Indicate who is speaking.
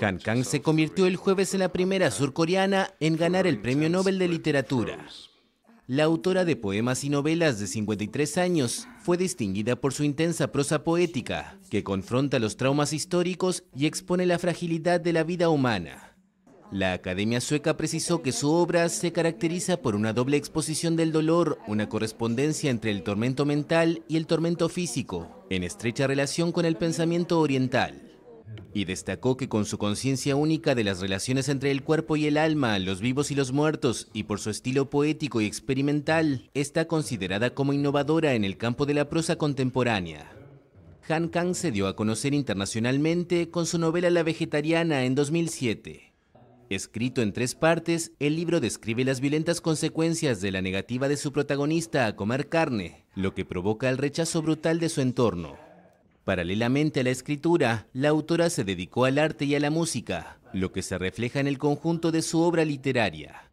Speaker 1: Han Kang se convirtió el jueves en la primera surcoreana en ganar el Premio Nobel de Literatura. La autora de poemas y novelas de 53 años fue distinguida por su intensa prosa poética, que confronta los traumas históricos y expone la fragilidad de la vida humana. La Academia Sueca precisó que su obra se caracteriza por una doble exposición del dolor, una correspondencia entre el tormento mental y el tormento físico, en estrecha relación con el pensamiento oriental. Y destacó que con su conciencia única de las relaciones entre el cuerpo y el alma, los vivos y los muertos, y por su estilo poético y experimental, está considerada como innovadora en el campo de la prosa contemporánea. Han Kang se dio a conocer internacionalmente con su novela La Vegetariana en 2007. Escrito en tres partes, el libro describe las violentas consecuencias de la negativa de su protagonista a comer carne, lo que provoca el rechazo brutal de su entorno. Paralelamente a la escritura, la autora se dedicó al arte y a la música, lo que se refleja en el conjunto de su obra literaria.